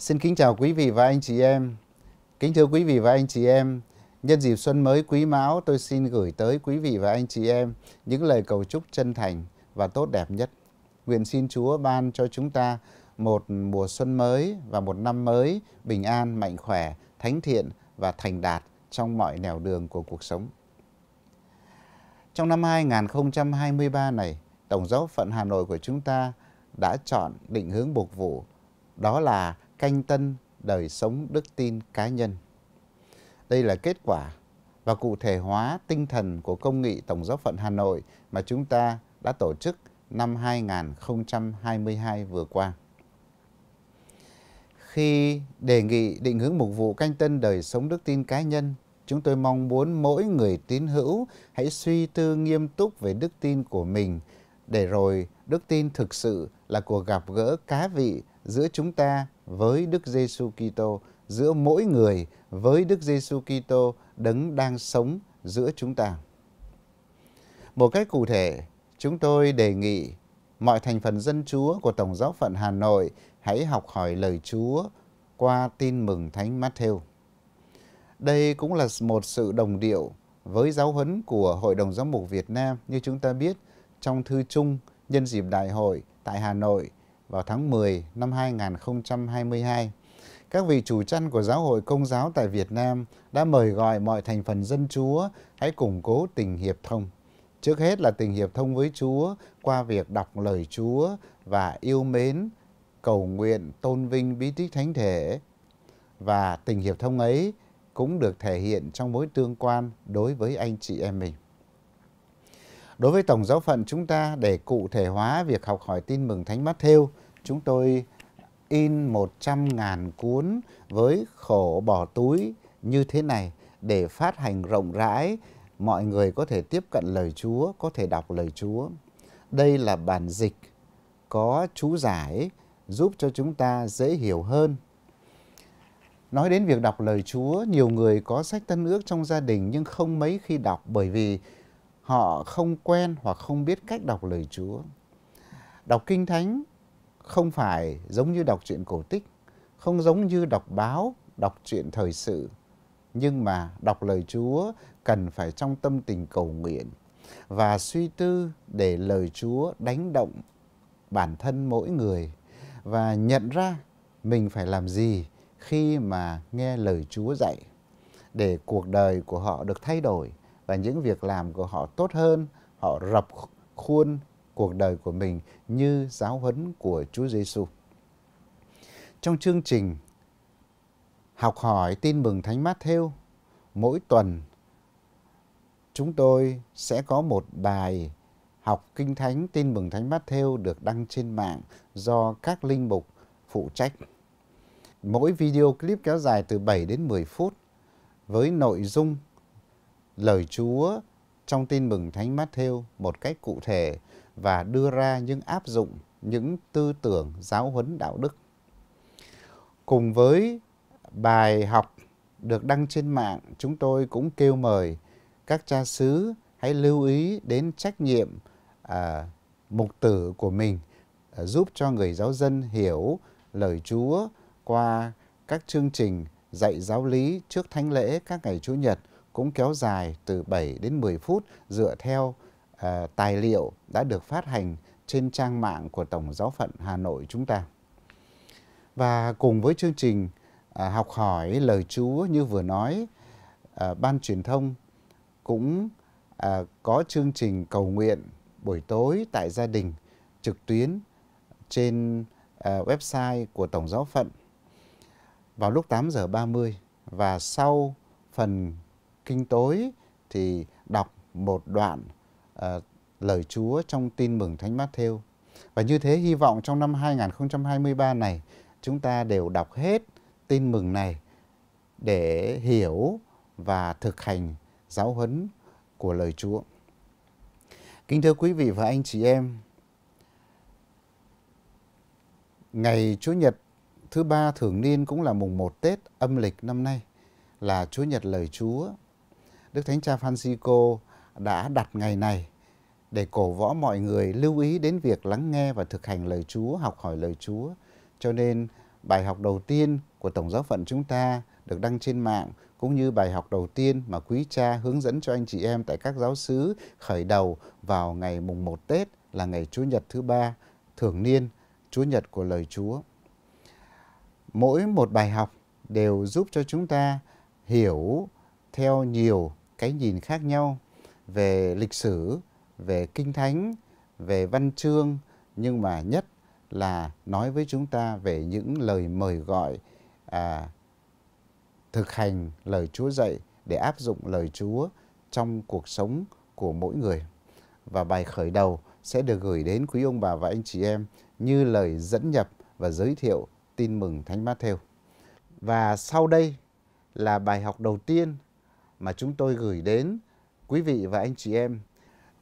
Xin kính chào quý vị và anh chị em. Kính thưa quý vị và anh chị em, nhân dịp xuân mới quý mão, tôi xin gửi tới quý vị và anh chị em những lời cầu chúc chân thành và tốt đẹp nhất. Nguyện xin Chúa ban cho chúng ta một mùa xuân mới và một năm mới bình an, mạnh khỏe, thánh thiện và thành đạt trong mọi nẻo đường của cuộc sống. Trong năm 2023 này, Tổng giáo phận Hà Nội của chúng ta đã chọn định hướng phục vụ đó là canh tân đời sống đức tin cá nhân. Đây là kết quả và cụ thể hóa tinh thần của công nghị Tổng giáo phận Hà Nội mà chúng ta đã tổ chức năm 2022 vừa qua. Khi đề nghị định hướng mục vụ canh tân đời sống đức tin cá nhân, chúng tôi mong muốn mỗi người tín hữu hãy suy tư nghiêm túc về đức tin của mình để rồi đức tin thực sự là cuộc gặp gỡ cá vị giữa chúng ta với Đức Giêsu Kitô, giữa mỗi người với Đức Giêsu Kitô đấng đang sống giữa chúng ta. Một cách cụ thể, chúng tôi đề nghị mọi thành phần dân Chúa của Tổng giáo phận Hà Nội hãy học hỏi lời Chúa qua tin mừng Thánh Matthew. Đây cũng là một sự đồng điệu với giáo huấn của Hội đồng Giáo mục Việt Nam như chúng ta biết trong thư chung nhân dịp đại hội tại Hà Nội vào tháng 10 năm 2022. Các vị chủ chăn của giáo hội công giáo tại Việt Nam đã mời gọi mọi thành phần dân Chúa hãy củng cố tình hiệp thông. Trước hết là tình hiệp thông với Chúa qua việc đọc lời Chúa và yêu mến, cầu nguyện, tôn vinh bí tích thánh thể. Và tình hiệp thông ấy cũng được thể hiện trong mối tương quan đối với anh chị em mình. Đối với tổng giáo phận chúng ta để cụ thể hóa việc học hỏi tin mừng Thánh Matthew, chúng tôi in 100.000 cuốn với khổ bỏ túi như thế này để phát hành rộng rãi, mọi người có thể tiếp cận lời Chúa, có thể đọc lời Chúa. Đây là bản dịch có chú giải giúp cho chúng ta dễ hiểu hơn. Nói đến việc đọc lời Chúa, nhiều người có sách tân ước trong gia đình nhưng không mấy khi đọc bởi vì họ không quen hoặc không biết cách đọc lời Chúa. Đọc Kinh Thánh không phải giống như đọc truyện cổ tích, không giống như đọc báo, đọc truyện thời sự. Nhưng mà đọc lời Chúa cần phải trong tâm tình cầu nguyện và suy tư để lời Chúa đánh động bản thân mỗi người và nhận ra mình phải làm gì khi mà nghe lời Chúa dạy để cuộc đời của họ được thay đổi và những việc làm của họ tốt hơn, họ rập khuôn cuộc đời của mình như giáo huấn của Chúa Giêsu. Trong chương trình học hỏi tin mừng Thánh Matthew, mỗi tuần chúng tôi sẽ có một bài học kinh thánh tin mừng Thánh Matthew được đăng trên mạng do các linh mục phụ trách. Mỗi video clip kéo dài từ 7 đến 10 phút với nội dung lời Chúa trong tin mừng Thánh Matthew một cách cụ thể và đưa ra những áp dụng những tư tưởng giáo huấn đạo đức. Cùng với bài học được đăng trên mạng, chúng tôi cũng kêu mời các cha xứ hãy lưu ý đến trách nhiệm à, mục tử của mình à, giúp cho người giáo dân hiểu lời Chúa qua các chương trình dạy giáo lý trước thánh lễ các ngày Chủ nhật cũng kéo dài từ 7 đến 10 phút dựa theo uh, tài liệu đã được phát hành trên trang mạng của Tổng giáo phận Hà Nội chúng ta. Và cùng với chương trình uh, học hỏi lời Chúa như vừa nói, uh, ban truyền thông cũng à, có chương trình cầu nguyện buổi tối tại gia đình trực tuyến trên à, website của Tổng giáo phận vào lúc 8 giờ 30 và sau phần kinh tối thì đọc một đoạn uh, lời Chúa trong tin mừng Thánh Matthew. Và như thế hy vọng trong năm 2023 này chúng ta đều đọc hết tin mừng này để hiểu và thực hành giáo huấn của lời Chúa. Kính thưa quý vị và anh chị em, ngày Chúa Nhật thứ ba thường niên cũng là mùng 1 Tết âm lịch năm nay là Chúa Nhật lời Chúa Đức Thánh Cha Francisco đã đặt ngày này để cổ võ mọi người lưu ý đến việc lắng nghe và thực hành lời Chúa, học hỏi lời Chúa. Cho nên bài học đầu tiên của Tổng giáo phận chúng ta được đăng trên mạng cũng như bài học đầu tiên mà quý cha hướng dẫn cho anh chị em tại các giáo sứ khởi đầu vào ngày mùng 1 Tết là ngày Chúa Nhật thứ ba thường niên, Chúa Nhật của lời Chúa. Mỗi một bài học đều giúp cho chúng ta hiểu theo nhiều cái nhìn khác nhau về lịch sử, về kinh thánh, về văn chương nhưng mà nhất là nói với chúng ta về những lời mời gọi à, thực hành lời Chúa dạy để áp dụng lời Chúa trong cuộc sống của mỗi người. Và bài khởi đầu sẽ được gửi đến quý ông bà và anh chị em như lời dẫn nhập và giới thiệu tin mừng Thánh Matthew. Và sau đây là bài học đầu tiên mà chúng tôi gửi đến quý vị và anh chị em.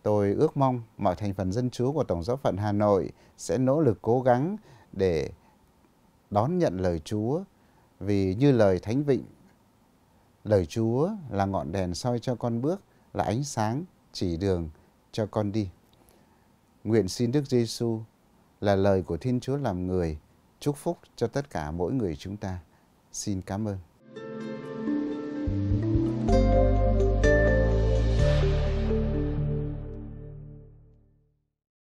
Tôi ước mong mọi thành phần dân chúa của Tổng giáo phận Hà Nội sẽ nỗ lực cố gắng để đón nhận lời Chúa vì như lời Thánh Vịnh, lời Chúa là ngọn đèn soi cho con bước, là ánh sáng chỉ đường cho con đi. Nguyện xin Đức Giêsu là lời của Thiên Chúa làm người, chúc phúc cho tất cả mỗi người chúng ta. Xin cảm ơn.